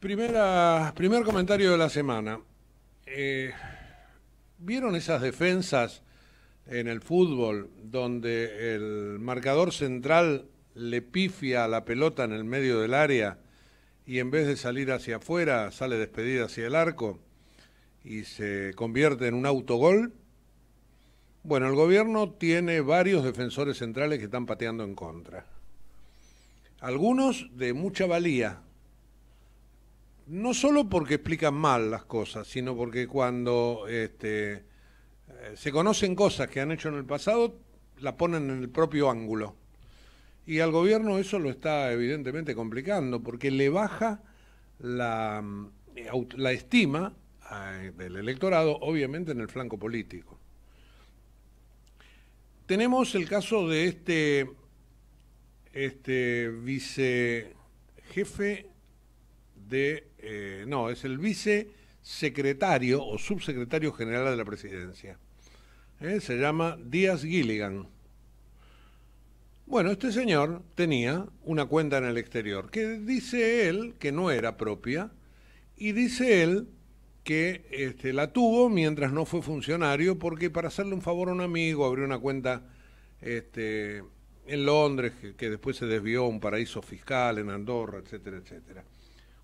Primera, primer comentario de la semana. Eh, ¿Vieron esas defensas en el fútbol donde el marcador central le pifia a la pelota en el medio del área y en vez de salir hacia afuera sale despedida hacia el arco y se convierte en un autogol? Bueno, el gobierno tiene varios defensores centrales que están pateando en contra. Algunos de mucha valía, no solo porque explican mal las cosas, sino porque cuando este, eh, se conocen cosas que han hecho en el pasado, la ponen en el propio ángulo. Y al gobierno eso lo está evidentemente complicando, porque le baja la, eh, la estima eh, del electorado, obviamente en el flanco político. Tenemos el caso de este, este vicejefe eh, no, es el vicesecretario o subsecretario general de la presidencia. ¿eh? Se llama Díaz Gilligan. Bueno, este señor tenía una cuenta en el exterior, que dice él que no era propia, y dice él que este, la tuvo mientras no fue funcionario, porque para hacerle un favor a un amigo abrió una cuenta este, en Londres, que, que después se desvió a un paraíso fiscal, en Andorra, etcétera, etcétera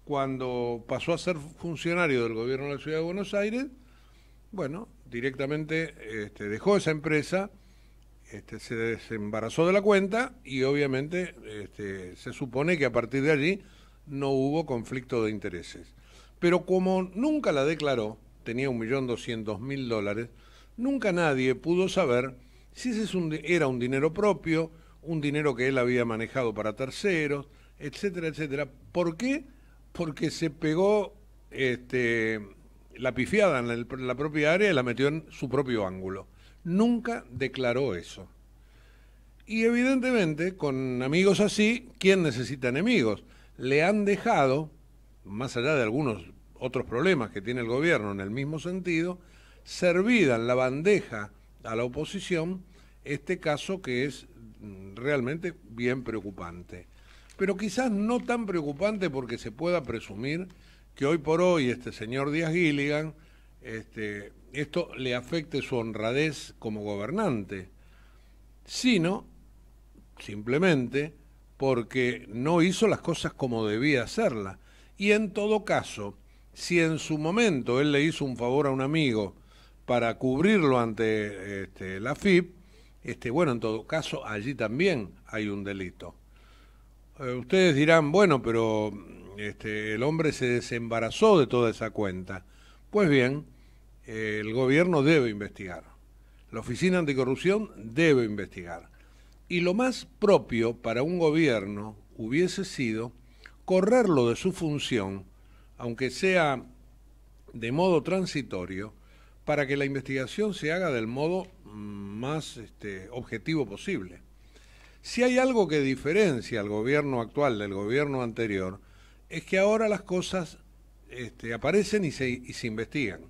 cuando pasó a ser funcionario del gobierno de la Ciudad de Buenos Aires, bueno, directamente este, dejó esa empresa, este, se desembarazó de la cuenta y obviamente este, se supone que a partir de allí no hubo conflicto de intereses. Pero como nunca la declaró, tenía 1.200.000 dólares, nunca nadie pudo saber si ese era un dinero propio, un dinero que él había manejado para terceros, etcétera, etcétera. ¿Por qué? porque se pegó este, la pifiada en la propia área y la metió en su propio ángulo. Nunca declaró eso. Y evidentemente, con amigos así, ¿quién necesita enemigos? Le han dejado, más allá de algunos otros problemas que tiene el gobierno en el mismo sentido, servida en la bandeja a la oposición este caso que es mm, realmente bien preocupante pero quizás no tan preocupante porque se pueda presumir que hoy por hoy este señor Díaz Gilligan, este, esto le afecte su honradez como gobernante, sino simplemente porque no hizo las cosas como debía hacerlas. Y en todo caso, si en su momento él le hizo un favor a un amigo para cubrirlo ante este, la FIP, este, bueno, en todo caso, allí también hay un delito. Eh, ustedes dirán, bueno, pero este, el hombre se desembarazó de toda esa cuenta. Pues bien, eh, el gobierno debe investigar. La Oficina Anticorrupción debe investigar. Y lo más propio para un gobierno hubiese sido correrlo de su función, aunque sea de modo transitorio, para que la investigación se haga del modo mm, más este, objetivo posible. Si hay algo que diferencia al gobierno actual del gobierno anterior, es que ahora las cosas este, aparecen y se, y se investigan.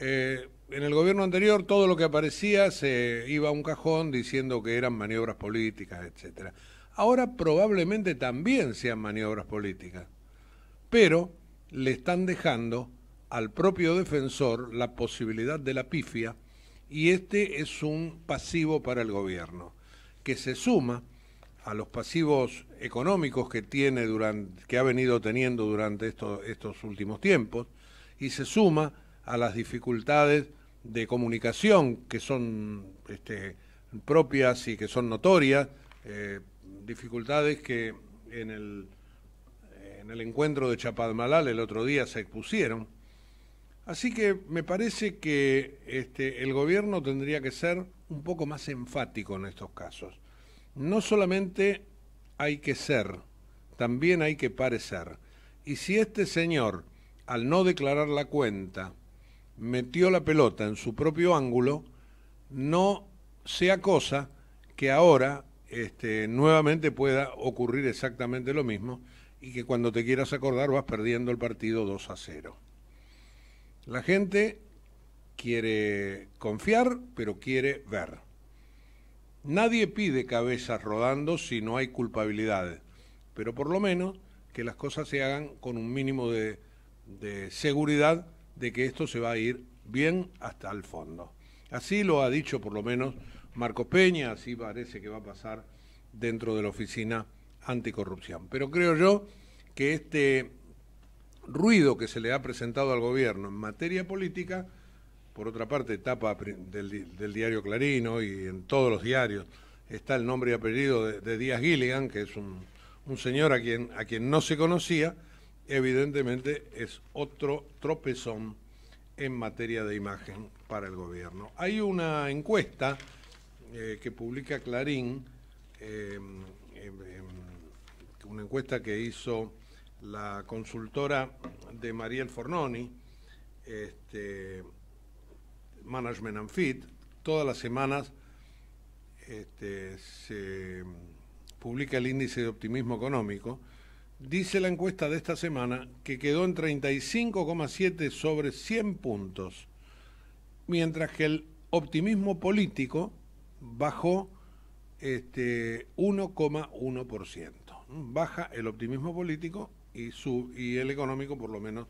Eh, en el gobierno anterior todo lo que aparecía se iba a un cajón diciendo que eran maniobras políticas, etcétera. Ahora probablemente también sean maniobras políticas, pero le están dejando al propio defensor la posibilidad de la pifia y este es un pasivo para el gobierno que se suma a los pasivos económicos que tiene durante, que ha venido teniendo durante estos, estos últimos tiempos y se suma a las dificultades de comunicación que son este, propias y que son notorias, eh, dificultades que en el, en el encuentro de Chapadmalal el otro día se expusieron. Así que me parece que este, el gobierno tendría que ser un poco más enfático en estos casos. No solamente hay que ser, también hay que parecer. Y si este señor, al no declarar la cuenta, metió la pelota en su propio ángulo, no sea cosa que ahora este, nuevamente pueda ocurrir exactamente lo mismo y que cuando te quieras acordar vas perdiendo el partido 2 a 0. La gente quiere confiar, pero quiere ver. Nadie pide cabezas rodando si no hay culpabilidad, pero por lo menos que las cosas se hagan con un mínimo de, seguridad de que esto se va a ir bien hasta el fondo. Así lo ha dicho por lo menos Marcos Peña, así parece que va a pasar dentro de la oficina anticorrupción. Pero creo yo que este ruido que se le ha presentado al gobierno en materia política por otra parte, etapa del, diario Clarino y en todos los diarios, está el nombre y apellido de, Díaz Gilligan, que es un, señor a quien, a quien no se conocía, evidentemente es otro tropezón en materia de imagen para el gobierno. Hay una encuesta eh, que publica Clarín, em, em, una encuesta que hizo la consultora de Mariel Fornoni, este, Management and Fit. Todas las semanas este, se publica el índice de optimismo económico. Dice la encuesta de esta semana que quedó en 35,7 sobre 100 puntos, mientras que el optimismo político bajó este 1,1%. Baja el optimismo político y, y el económico por lo menos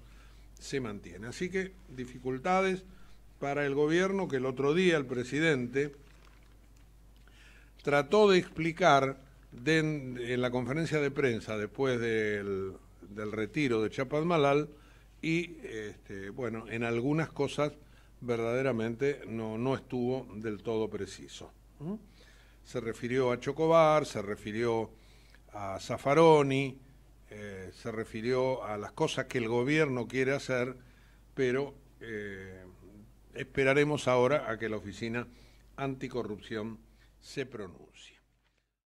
se mantiene. Así que dificultades para el gobierno que el otro día el presidente trató de explicar en la conferencia de prensa después del, retiro de Malal y, este, bueno, en algunas cosas verdaderamente no, no estuvo del todo preciso. Se refirió a Chocobar, se refirió a Zaffaroni, eh, se refirió a las cosas que el gobierno quiere hacer, pero eh, Esperaremos ahora a que la Oficina Anticorrupción se pronuncie.